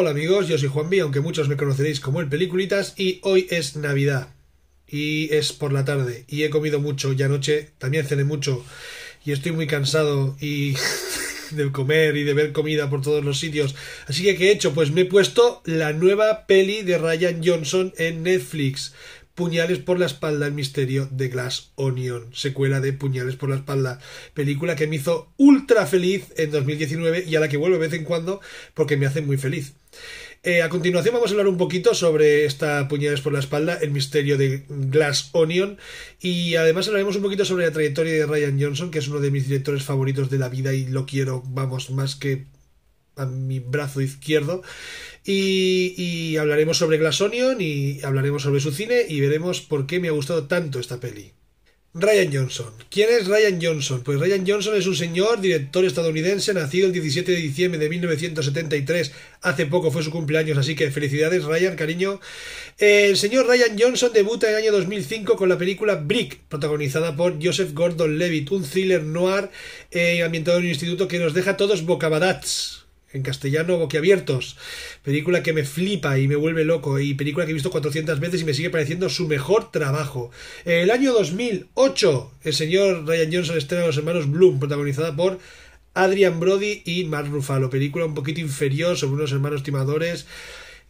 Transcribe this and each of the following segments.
Hola amigos, yo soy Juan B, aunque muchos me conoceréis como el Peliculitas y hoy es Navidad y es por la tarde y he comido mucho y anoche también cené mucho y estoy muy cansado y de comer y de ver comida por todos los sitios. Así que, ¿qué he hecho? Pues me he puesto la nueva peli de Ryan Johnson en Netflix. Puñales por la espalda, el misterio de Glass Onion, secuela de Puñales por la espalda, película que me hizo ultra feliz en 2019 y a la que vuelvo de vez en cuando porque me hace muy feliz. Eh, a continuación vamos a hablar un poquito sobre esta Puñales por la espalda, el misterio de Glass Onion y además hablaremos un poquito sobre la trayectoria de Ryan Johnson, que es uno de mis directores favoritos de la vida y lo quiero, vamos, más que a mi brazo izquierdo. Y, hablaremos sobre Glass y hablaremos sobre su cine y veremos por qué me ha gustado tanto esta peli. Ryan Johnson. ¿Quién es Ryan Johnson? Pues Ryan Johnson es un señor, director estadounidense, nacido el 17 de diciembre de 1973. Hace poco fue su cumpleaños, así que felicidades, Ryan, cariño. El señor Ryan Johnson debuta en el año 2005 con la película Brick, protagonizada por Joseph Gordon-Levitt, un thriller noir eh, ambientado en un instituto que nos deja todos bocabadats en castellano Boquiabiertos, película que me flipa y me vuelve loco y película que he visto 400 veces y me sigue pareciendo su mejor trabajo. El año 2008, el señor Ryan Johnson estrena Los Hermanos Bloom, protagonizada por Adrian Brody y Mark Ruffalo, película un poquito inferior sobre unos hermanos timadores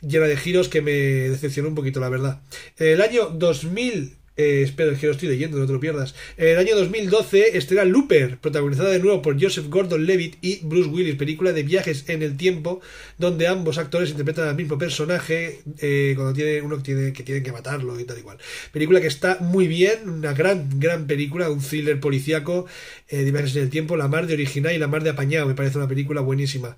llena de giros que me decepcionó un poquito, la verdad. El año 2000 eh, espero que lo estoy leyendo, no te lo pierdas. Eh, el año 2012 estará Looper, protagonizada de nuevo por Joseph Gordon-Levitt y Bruce Willis, película de viajes en el tiempo, donde ambos actores interpretan al mismo personaje eh, cuando tiene uno que tiene que tienen que matarlo y tal igual. Película que está muy bien, una gran gran película, un thriller policíaco de viajes en el tiempo, la mar de original y la mar de apañado. Me parece una película buenísima.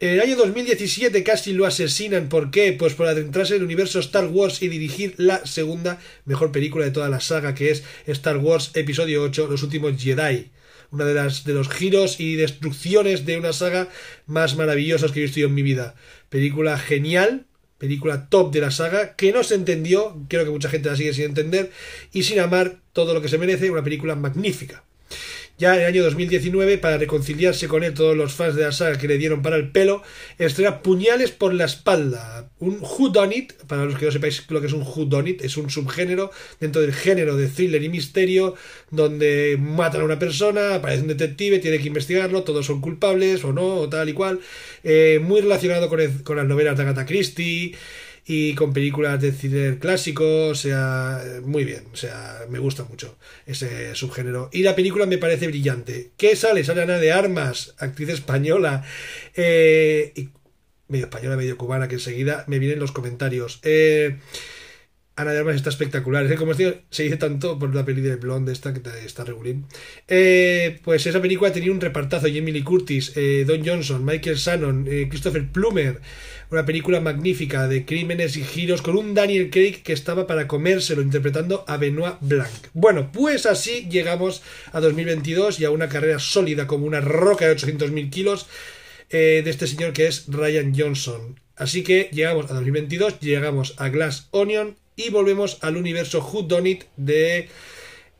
En el año 2017 casi lo asesinan. ¿Por qué? Pues por adentrarse en el universo Star Wars y dirigir la segunda mejor película de toda la saga, que es Star Wars Episodio 8, Los Últimos Jedi. Una de las de los giros y destrucciones de una saga más maravillosas que he visto yo en mi vida. Película genial, película top de la saga, que no se entendió, creo que mucha gente la sigue sin entender, y sin amar todo lo que se merece, una película magnífica ya en el año 2019, para reconciliarse con él todos los fans de la que le dieron para el pelo, estrena Puñales por la espalda, un whodunit, para los que no sepáis lo que es un whodunit, es un subgénero dentro del género de thriller y misterio, donde matan a una persona, aparece un detective, tiene que investigarlo, todos son culpables o no, o tal y cual, eh, muy relacionado con, con las novelas de Agatha Christie, y con películas de cine clásico, o sea, muy bien, o sea, me gusta mucho ese subgénero. Y la película me parece brillante. ¿Qué sale? Sale Ana de Armas, actriz española, eh, medio española, medio cubana, que enseguida me vienen los comentarios. Eh, Ana de Armas está espectacular. como se dice tanto por la peli de Blonde esta que está regulín. Eh, pues esa película tenía un repartazo. Jamie Lee Curtis, eh, Don Johnson, Michael Shannon, eh, Christopher Plummer. Una película magnífica de crímenes y giros con un Daniel Craig que estaba para comérselo interpretando a Benoit Blanc. Bueno, pues así llegamos a 2022 y a una carrera sólida como una roca de 800.000 kilos de este señor que es Ryan Johnson. Así que llegamos a 2022, llegamos a Glass Onion y volvemos al universo Who Don't It de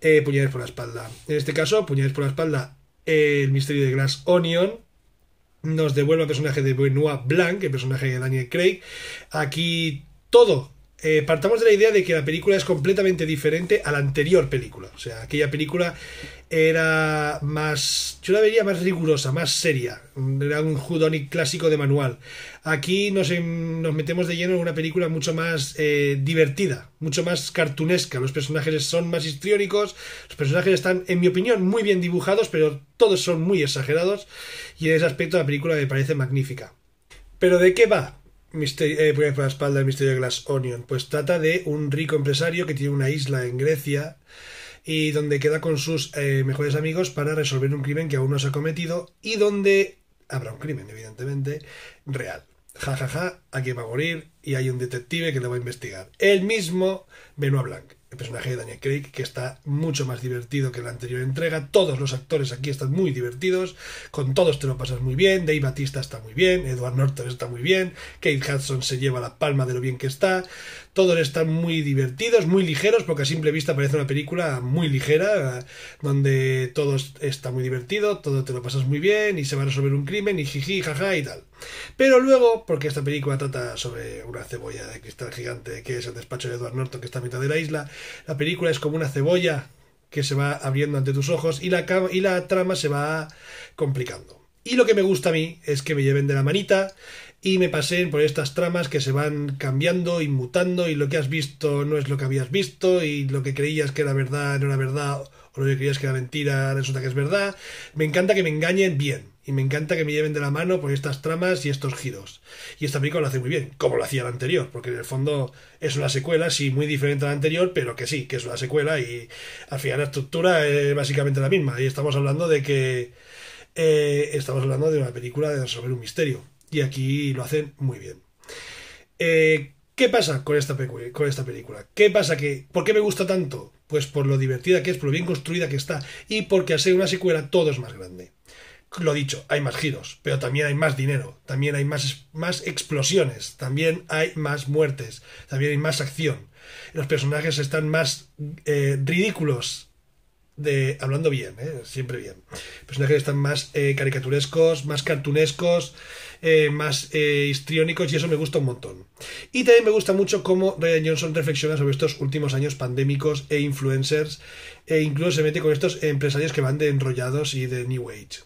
eh, Puñales por la espalda. En este caso, Puñales por la espalda, el misterio de Glass Onion, nos devuelve al personaje de Benoit Blanc, el personaje de Daniel Craig. Aquí todo eh, partamos de la idea de que la película es completamente diferente a la anterior película. O sea, aquella película era más, yo la vería más rigurosa, más seria. Era un judonic clásico de manual. Aquí nos, metemos de lleno en una película mucho más eh, divertida, mucho más cartunesca. Los personajes son más histriónicos, los personajes están, en mi opinión, muy bien dibujados, pero todos son muy exagerados. Y en ese aspecto la película me parece magnífica. Pero ¿de qué va? eh, por la espalda el misterio de Glass Onion. Pues trata de un rico empresario que tiene una isla en Grecia y donde queda con sus eh, mejores amigos para resolver un crimen que aún no se ha cometido y donde habrá un crimen, evidentemente, real. Ja, ja, ja, aquí va a morir y hay un detective que lo va a investigar. El mismo Benoit Blanc el personaje de Daniel Craig, que está mucho más divertido que la anterior entrega. Todos los actores aquí están muy divertidos, con todos te lo pasas muy bien. Dave Batista está muy bien, Edward Norton está muy bien, Kate Hudson se lleva la palma de lo bien que está. Todos están muy divertidos, muy ligeros, porque a simple vista parece una película muy ligera, donde todo está muy divertido, todo te lo pasas muy bien y se va a resolver un crimen y jiji, jaja y tal. Pero luego, porque esta película trata sobre una cebolla de cristal gigante que es el despacho de Edward Norton que está a mitad de la isla, la película es como una cebolla que se va abriendo ante tus ojos y la, y la trama se va complicando. Y lo que me gusta a mí es que me lleven de la manita y me pasé por estas tramas que se van cambiando y mutando y lo que has visto no es lo que habías visto y lo que creías que era verdad no era verdad o lo que creías que era mentira resulta que es verdad. Me encanta que me engañen bien y me encanta que me lleven de la mano por estas tramas y estos giros. Y esta película lo hace muy bien, como lo hacía la anterior, porque en el fondo es una secuela, sí, muy diferente a la anterior, pero que sí, que es una secuela y al final la estructura es básicamente la misma. Y estamos hablando de que... Eh, estamos hablando de una película de resolver un misterio y aquí lo hacen muy bien. Eh, ¿Qué pasa con esta, con esta película? ¿Qué pasa que... ¿Por qué me gusta tanto? Pues por lo divertida que es, por lo bien construida que está y porque al ser una secuela todo es más grande. Lo dicho, hay más giros, pero también hay más dinero, también hay más, más explosiones, también hay más muertes, también hay más acción. Los personajes están más eh, ridículos de hablando bien, eh, siempre bien. Personajes están más eh, caricaturescos, más cartunescos, eh, más histriónicos y eso me gusta un montón. Y también me gusta mucho cómo Ryan Johnson reflexiona sobre estos últimos años pandémicos e influencers e incluso se mete con estos empresarios que van de enrollados y de New Age.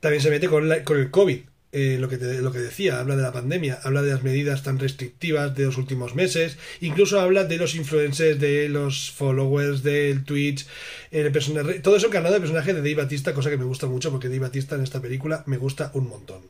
También se mete con, con el COVID, eh, lo, que decía, habla de la pandemia, habla de las medidas tan restrictivas de los últimos meses, incluso habla de los influencers, de los followers del Twitch, eh, todo eso encarnado del personaje de Dave Batista, cosa que me gusta mucho porque Dave Batista en esta película me gusta un montón.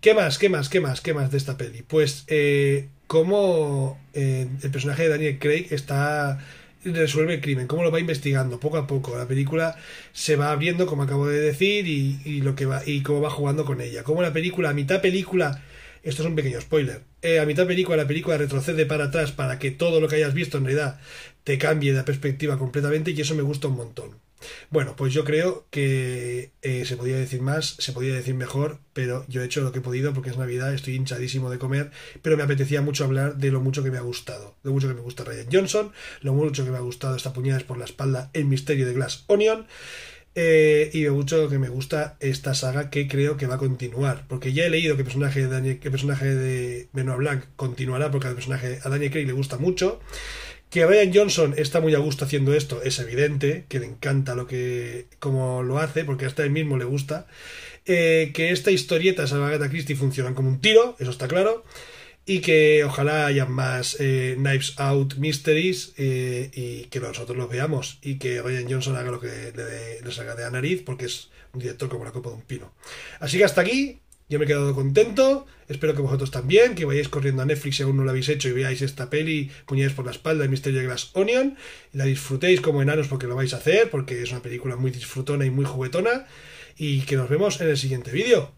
¿Qué más, qué más, qué más, qué más de esta peli? Pues como eh, cómo el personaje de Daniel Craig está resuelve el crimen, cómo lo va investigando poco a poco. La película se va abriendo, como acabo de decir, y, lo que va, y cómo va jugando con ella. Cómo la película, a mitad película, esto es un pequeño spoiler, eh, a mitad película la película retrocede para atrás para que todo lo que hayas visto en realidad te cambie de perspectiva completamente y eso me gusta un montón. Bueno, pues yo creo que eh, se podía decir más, se podía decir mejor, pero yo he hecho lo que he podido porque es Navidad, estoy hinchadísimo de comer, pero me apetecía mucho hablar de lo mucho que me ha gustado, de lo mucho que me gusta Ryan Johnson, lo mucho que me ha gustado esta puñada es por la espalda, el misterio de Glass Onion. Eh, y de mucho que me gusta esta saga que creo que va a continuar. Porque ya he leído que el personaje de, Daniel, que personaje de Benoit Blanc continuará porque al personaje a Daniel Craig le gusta mucho. Que Ryan Johnson está muy a gusto haciendo esto, es evidente, que le encanta lo que. como lo hace, porque hasta él mismo le gusta. Eh, que esta historieta de Salvagata Christie funcionan como un tiro, eso está claro. Y que ojalá haya más eh, Knives Out Mysteries eh, y que nosotros los veamos. Y que Ryan Johnson haga lo que le, le salga de la nariz, porque es un director como la copa de un pino. Así que hasta aquí yo me he quedado contento, espero que vosotros también, que vayáis corriendo a Netflix si aún no lo habéis hecho y veáis esta peli Puñales por la espalda de Misterio de Glass Onion, y la disfrutéis como enanos porque lo vais a hacer, porque es una película muy disfrutona y muy juguetona, y que nos vemos en el siguiente vídeo.